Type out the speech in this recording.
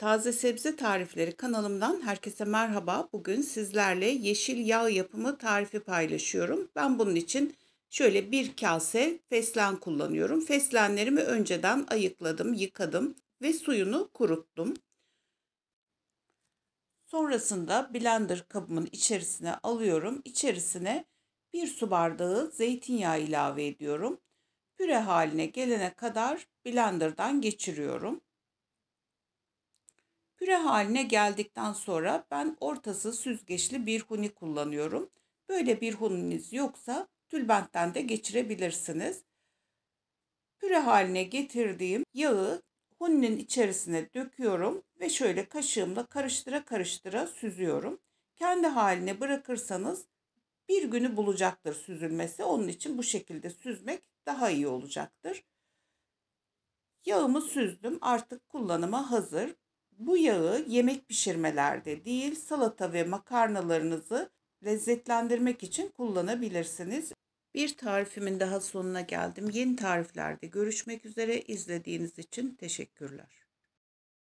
Taze sebze tarifleri kanalımdan herkese merhaba. Bugün sizlerle yeşil yağ yapımı tarifi paylaşıyorum. Ben bunun için şöyle bir kase fesleğen kullanıyorum. Fesleğenlerimi önceden ayıkladım, yıkadım ve suyunu kuruttum. Sonrasında blender kabımın içerisine alıyorum. İçerisine bir su bardağı zeytinyağı ilave ediyorum. Püre haline gelene kadar blenderdan geçiriyorum gübre haline geldikten sonra ben ortası süzgeçli bir huni kullanıyorum. Böyle bir huniniz yoksa tülbentten de geçirebilirsiniz. Püre haline getirdiğim yağı huninin içerisine döküyorum ve şöyle kaşığımla karıştıra karıştıra süzüyorum. Kendi haline bırakırsanız bir günü bulacaktır süzülmesi. Onun için bu şekilde süzmek daha iyi olacaktır. Yağımı süzdüm artık kullanıma hazır. Bu yağı yemek pişirmelerde değil salata ve makarnalarınızı lezzetlendirmek için kullanabilirsiniz. Bir tarifimin daha sonuna geldim. Yeni tariflerde görüşmek üzere. İzlediğiniz için teşekkürler.